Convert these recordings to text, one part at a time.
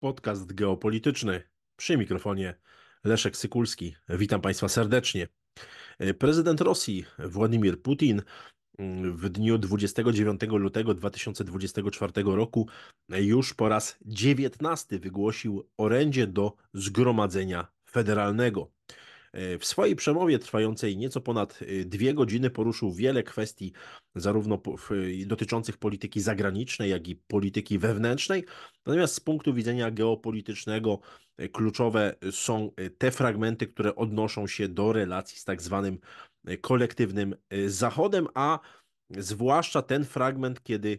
Podcast geopolityczny przy mikrofonie Leszek Sykulski. Witam Państwa serdecznie. Prezydent Rosji Władimir Putin mm, w dniu 29 lutego 2024 roku już po raz 19 wygłosił orędzie do Zgromadzenia Federalnego. E, w swojej przemowie trwającej nieco ponad e, dwie godziny poruszył wiele kwestii, zarówno e, dotyczących polityki zagranicznej, jak i polityki wewnętrznej. Natomiast z punktu widzenia geopolitycznego kluczowe są te fragmenty, które odnoszą się do relacji z tak zwanym kolektywnym Zachodem, a zwłaszcza ten fragment, kiedy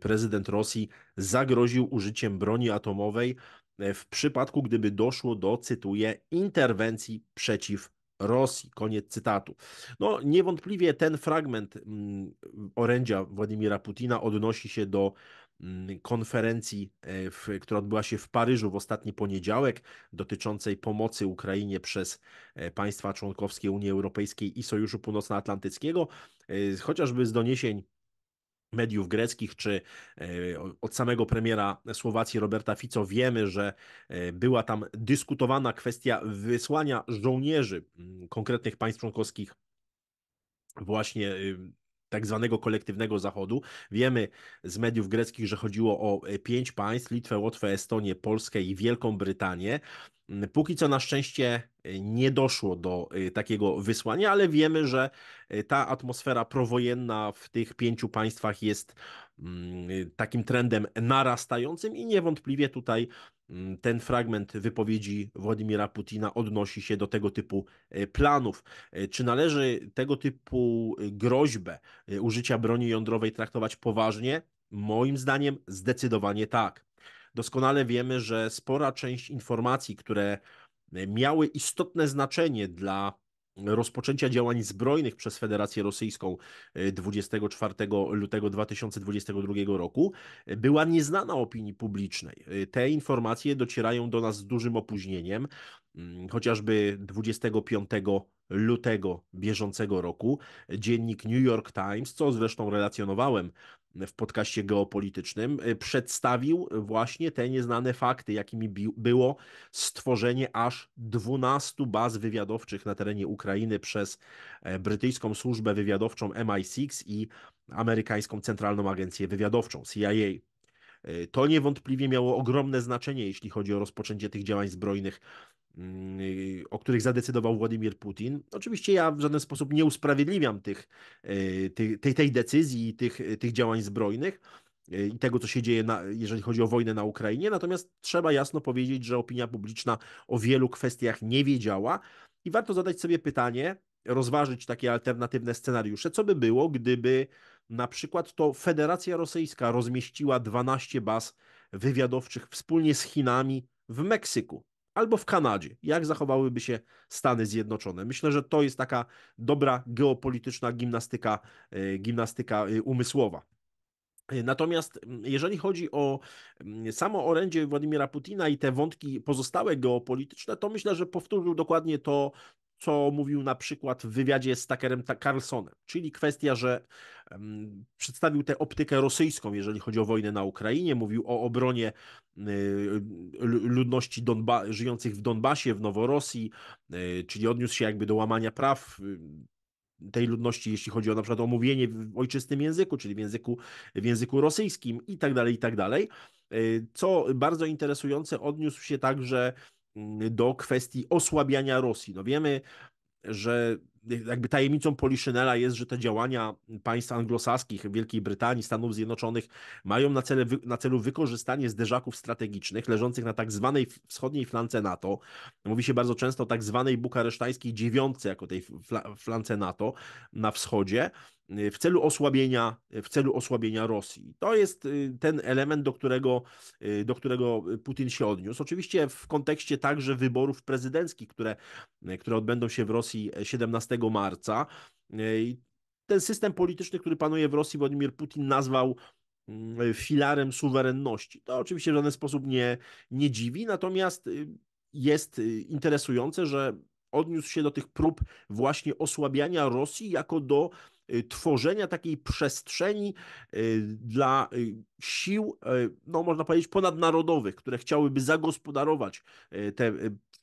prezydent Rosji zagroził użyciem broni atomowej E, w przypadku, gdyby doszło do, cytuję, interwencji przeciw Rosji. Koniec cytatu. No, niewątpliwie ten fragment mm, orędzia Władimira Putina odnosi się do mm, konferencji, e, w, która odbyła się w Paryżu w ostatni poniedziałek, dotyczącej pomocy Ukrainie przez e, państwa członkowskie Unii Europejskiej i Sojuszu Północnoatlantyckiego, chociażby z doniesień mediów greckich, czy e, od samego premiera Słowacji Roberta Fico wiemy, że e, była tam dyskutowana kwestia wysłania żołnierzy mm, konkretnych państw członkowskich właśnie tak zwanego kolektywnego Zachodu. Wiemy z mediów greckich, że chodziło o e, pięć państw: Litwę, Łotwę, Estonię, Polskę i Wielką Brytanię. Mm, póki co na szczęście e, nie doszło do e, takiego wysłania, ale wiemy, że ta atmosfera prowojenna w tych pięciu państwach jest mm, takim trendem narastającym i niewątpliwie tutaj Mm, ten fragment wypowiedzi Władimira Putina odnosi się do tego typu e, planów. E, czy należy tego typu e, groźbę użycia broni jądrowej traktować poważnie? Moim zdaniem zdecydowanie tak. Doskonale wiemy, że spora część informacji, które miały istotne znaczenie dla rozpoczęcia działań zbrojnych przez Federację Rosyjską 24 e, lutego 2022 roku e, była nieznana opinii publicznej. E, te informacje docierają do nas z dużym opóźnieniem, mm, chociażby 25 lutego bieżącego roku dziennik New York Times, co zresztą relacjonowałem w podcaście geopolitycznym, y, przedstawił właśnie te nieznane fakty, jakimi było stworzenie aż 12 baz wywiadowczych na terenie Ukrainy przez e, brytyjską służbę wywiadowczą MI6 i amerykańską Centralną Agencję Wywiadowczą CIA. Y, to niewątpliwie miało ogromne znaczenie, jeśli chodzi o rozpoczęcie tych działań zbrojnych Mm, o których zadecydował Władimir Putin. Oczywiście ja w żaden sposób nie usprawiedliwiam tych, e, tej, tej decyzji i tych, e, tych działań zbrojnych, e, i tego, co się dzieje, na, jeżeli chodzi o wojnę na Ukrainie. Natomiast trzeba jasno powiedzieć, że opinia publiczna o wielu kwestiach nie wiedziała i warto zadać sobie pytanie, rozważyć takie alternatywne scenariusze, co by było, gdyby na przykład to Federacja Rosyjska rozmieściła 12 baz wywiadowczych wspólnie z Chinami w Meksyku albo w Kanadzie, jak zachowałyby się Stany Zjednoczone. Myślę, że to jest taka dobra geopolityczna gimnastyka, y, gimnastyka y, umysłowa. Y, natomiast jeżeli chodzi o samo orędzie Władimira Putina i te wątki pozostałe geopolityczne, to myślę, że powtórzył dokładnie to, co mówił na przykład w wywiadzie z Takerem Carlsonem, czyli kwestia, że przedstawił tę optykę rosyjską, jeżeli chodzi o wojnę na Ukrainie, mówił o obronie y, ludności Donba- żyjących w Donbasie, w Noworosji, y, czyli odniósł się jakby do łamania praw y, tej ludności, jeśli chodzi o na przykład o mówienie w ojczystym języku, czyli w języku, w języku rosyjskim i tak dalej, i tak dalej. Co bardzo interesujące, odniósł się także do kwestii osłabiania Rosji. No wiemy, że jakby tajemnicą Poliszynela jest, że te działania państw anglosaskich, Wielkiej Brytanii, Stanów Zjednoczonych mają na, na celu wykorzystanie zderzaków strategicznych leżących na tak zwanej wschodniej flance NATO. Mówi się bardzo często o tak zwanej bukaresztańskiej dziewiątce jako tej flance NATO na wschodzie w celu osłabienia, w celu osłabienia Rosji. To jest y, ten element, do którego, y, do którego Putin się odniósł. Oczywiście w kontekście także wyborów prezydenckich, które, które odbędą się w Rosji 17 marca. E, ten system polityczny, który panuje w Rosji, Władimir Putin nazwał mm, filarem suwerenności. To oczywiście w żaden sposób nie, nie dziwi, natomiast y, jest y, interesujące, że odniósł się do tych prób właśnie osłabiania Rosji jako do Y, tworzenia takiej przestrzeni y, dla y, sił, no można powiedzieć, ponadnarodowych, które chciałyby zagospodarować tę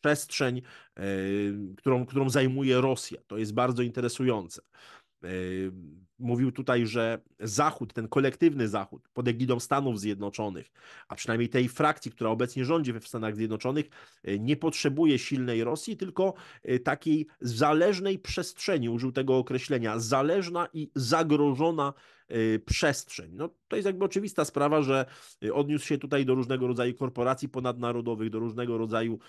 przestrzeń, którą, którą zajmuje Rosja. To jest bardzo interesujące. Mówił tutaj, że Zachód, ten kolektywny Zachód pod egidą Stanów Zjednoczonych, a przynajmniej tej frakcji, która obecnie rządzi w Stanach Zjednoczonych, y, nie potrzebuje silnej Rosji, tylko y, takiej zależnej przestrzeni, użył tego określenia, zależna i zagrożona y, przestrzeń. No, to jest jakby oczywista sprawa, że odniósł się tutaj do różnego rodzaju korporacji ponadnarodowych, do różnego rodzaju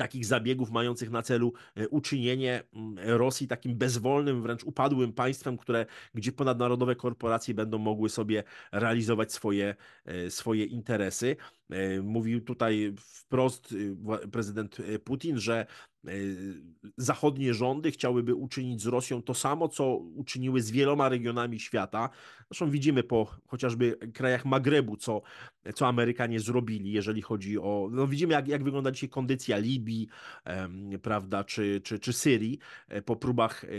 takich zabiegów mających na celu e, uczynienie mm, Rosji takim bezwolnym, wręcz upadłym państwem, które, gdzie ponadnarodowe korporacje będą mogły sobie realizować swoje, e, swoje interesy. E, mówił tutaj wprost prezydent Putin, że E, zachodnie rządy chciałyby uczynić z Rosją to samo, co uczyniły z wieloma regionami świata. Zresztą widzimy po chociażby krajach Magrebu, co, co Amerykanie zrobili, jeżeli chodzi o. No widzimy, jak, jak wygląda dzisiaj kondycja Libii, em, prawda, czy, czy, czy Syrii e, po próbach em,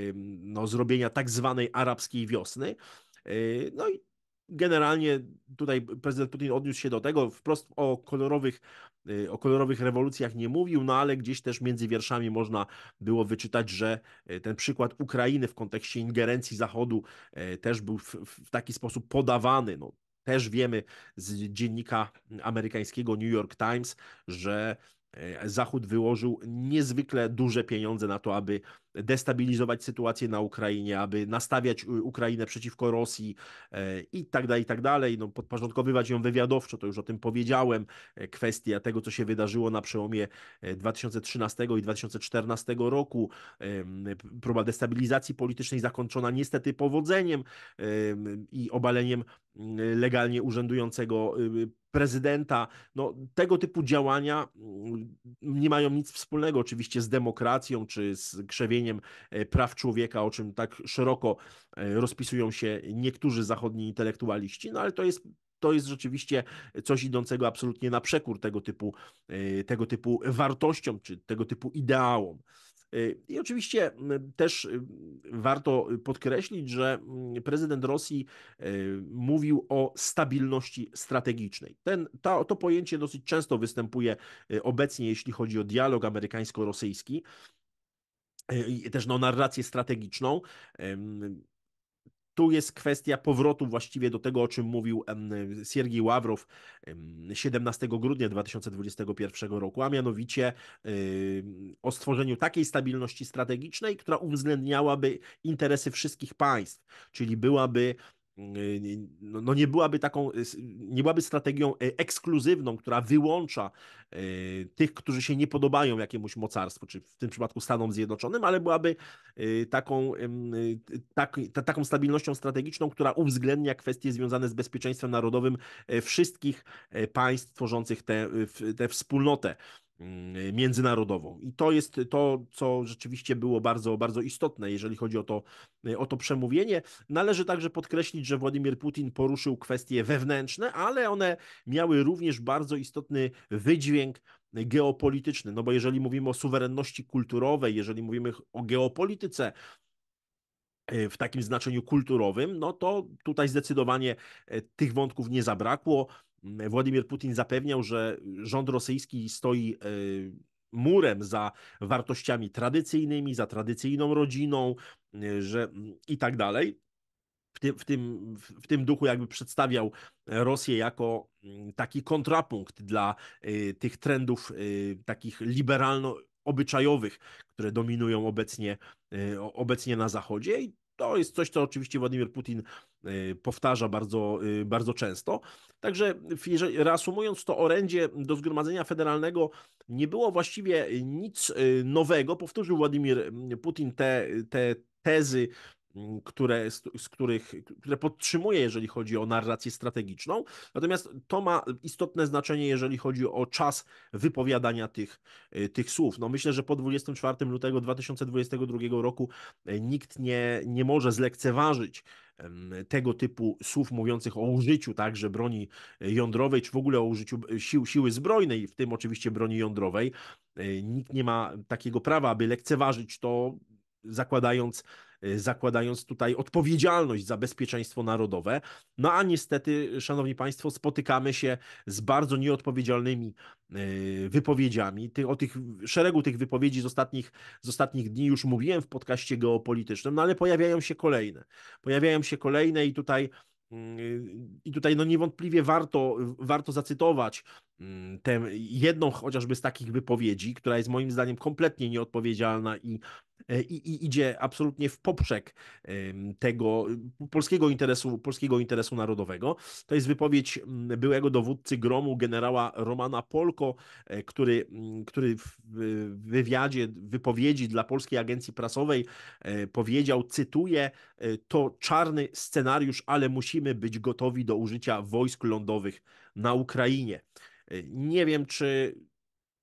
no, zrobienia tak zwanej arabskiej wiosny. E, no i generalnie tutaj prezydent Putin odniósł się do tego, wprost o kolorowych, y, o kolorowych rewolucjach nie mówił, no ale gdzieś też między wierszami można było wyczytać, że y, ten przykład Ukrainy w kontekście ingerencji Zachodu y, też był w, w taki sposób podawany. No, też wiemy z dziennika amerykańskiego New York Times, że E, Zachód wyłożył niezwykle duże pieniądze na to, aby destabilizować sytuację na Ukrainie, aby nastawiać y, Ukrainę przeciwko Rosji e, i tak dalej, i tak dalej, no, podporządkowywać ją wywiadowczo, to już o tym powiedziałem, e, kwestia tego, co się wydarzyło na przełomie 2013 i 2014 roku, próba destabilizacji politycznej zakończona niestety powodzeniem i obaleniem mm, legalnie urzędującego y, prezydenta. No, tego typu działania mm, nie mają nic wspólnego oczywiście z demokracją czy z krzewieniem e, praw człowieka, o czym tak szeroko e, rozpisują się niektórzy zachodni intelektualiści, no ale to jest to jest rzeczywiście coś idącego absolutnie na przekór tego typu, e, tego typu wartościom czy tego typu ideałom. I oczywiście mm, też mm, warto podkreślić, że mm, prezydent Rosji e, mówił o stabilności strategicznej. Ten, to, to pojęcie dosyć często występuje e, obecnie, jeśli chodzi o dialog amerykańsko-rosyjski. E, I też no, narrację strategiczną tu jest kwestia powrotu właściwie do tego, o czym mówił Siergiej Ławrow 17 grudnia 2021 roku, a mianowicie o stworzeniu takiej stabilności strategicznej, która uwzględniałaby interesy wszystkich państw, czyli byłaby Y, no, no nie byłaby taką, y, nie byłaby strategią y, ekskluzywną, która wyłącza tych, którzy się nie podobają jakiemuś mocarstwu, czy w tym przypadku Stanom Zjednoczonym, ale byłaby taką, tak, taką stabilnością strategiczną, która uwzględnia kwestie związane z bezpieczeństwem narodowym e, wszystkich e, państw tworzących tę wspólnotę. Mm, y, międzynarodową. I to jest to, co rzeczywiście było bardzo, bardzo istotne, jeżeli chodzi o to, y, o to przemówienie. Należy także podkreślić, że Władimir Putin poruszył kwestie wewnętrzne, ale one miały również bardzo istotny wydźwięk geopolityczny, no bo jeżeli mówimy o suwerenności kulturowej, jeżeli mówimy o geopolityce, y, w takim znaczeniu kulturowym, no to tutaj zdecydowanie tych wątków nie zabrakło. Władimir Putin zapewniał, że rząd rosyjski stoi e, murem za wartościami tradycyjnymi, za tradycyjną rodziną, e, że mm, i tak dalej. W tym, w, tym, w tym duchu jakby przedstawiał Rosję jako mm, taki kontrapunkt dla e, tych trendów takich liberalno-obyczajowych, które dominują obecnie, obecnie na Zachodzie. I to no, jest coś, co oczywiście Władimir Putin y, powtarza bardzo, y, bardzo często. Także reasumując, to orędzie do Zgromadzenia Federalnego nie było właściwie nic y, nowego. Powtórzył Władimir Putin te, te tezy które, z, z, których, które podtrzymuje, jeżeli chodzi o narrację strategiczną. Natomiast to ma istotne znaczenie, jeżeli chodzi o czas wypowiadania tych, e, tych słów. No myślę, że po 24 lutego 2022 roku e, nikt nie, nie może zlekceważyć tego typu słów mówiących o użyciu także broni e, jądrowej, czy w ogóle o użyciu sił, siły zbrojnej, w tym oczywiście broni jądrowej. Nikt nie ma takiego prawa, aby lekceważyć to, zakładając Y, zakładając tutaj odpowiedzialność za bezpieczeństwo narodowe. No a niestety, szanowni państwo, spotykamy się z bardzo nieodpowiedzialnymi y, wypowiedziami. Ty, o tych, szeregu tych wypowiedzi z ostatnich, z ostatnich dni już mówiłem w podcaście geopolitycznym, no ale pojawiają się kolejne. Pojawiają się kolejne i tutaj. Y, I tutaj no niewątpliwie warto, warto zacytować mm, tę jedną chociażby z takich wypowiedzi, która jest moim zdaniem kompletnie nieodpowiedzialna i E, i, i idzie absolutnie w poprzek tego y, polskiego interesu, polskiego interesu narodowego. To jest wypowiedź mm, byłego dowódcy gromu generała Romana Polko, e, który, mm, który w wywiadzie, wypowiedzi dla Polskiej Agencji Prasowej e, powiedział, cytuję, to czarny scenariusz, ale musimy być gotowi do użycia wojsk lądowych na Ukrainie. Nie wiem, czy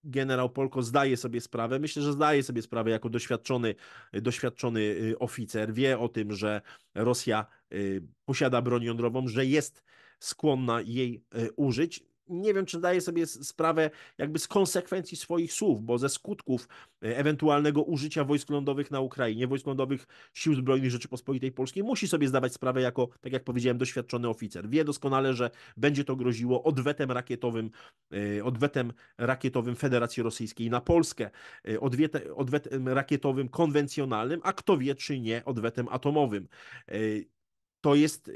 generał Polko zdaje sobie sprawę, myślę, że zdaje sobie sprawę jako doświadczony, doświadczony y, oficer, wie o tym, że Rosja y, posiada broń jądrową, że jest skłonna jej y, użyć nie wiem, czy daje sobie sprawę jakby z konsekwencji swoich słów, bo ze skutków e, ewentualnego użycia wojsk lądowych na Ukrainie, wojsk lądowych Sił Zbrojnych Rzeczypospolitej Polskiej musi sobie zdawać sprawę jako, tak jak powiedziałem, doświadczony oficer. Wie doskonale, że będzie to groziło odwetem rakietowym, e, odwetem rakietowym Federacji Rosyjskiej na Polskę, e, odwetem rakietowym konwencjonalnym, a kto wie, czy nie, odwetem atomowym. To jest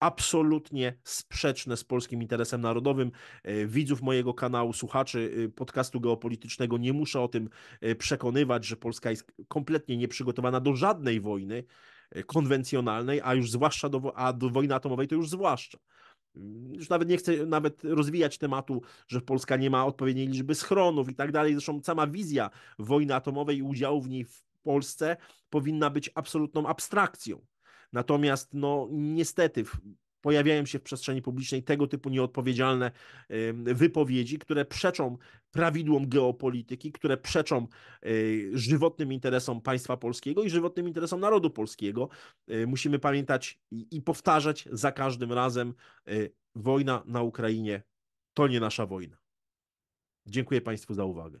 absolutnie sprzeczne z polskim interesem narodowym. E, widzów mojego kanału, słuchaczy e, podcastu geopolitycznego nie muszę o tym e, przekonywać, że Polska jest kompletnie nieprzygotowana do żadnej wojny konwencjonalnej, a już zwłaszcza do, a do wojny atomowej to już zwłaszcza. Mm, już nawet nie chcę nawet rozwijać tematu, że Polska nie ma odpowiedniej liczby schronów i tak dalej. Zresztą sama wizja wojny atomowej i udziału w niej w Polsce powinna być absolutną abstrakcją. Natomiast no niestety pojawiają się w przestrzeni publicznej tego typu nieodpowiedzialne wypowiedzi, które przeczą prawidłom geopolityki, które przeczą e, żywotnym interesom państwa polskiego i żywotnym interesom narodu polskiego. E, musimy pamiętać i powtarzać za każdym razem: e, wojna na Ukrainie to nie nasza wojna. Dziękuję Państwu za uwagę.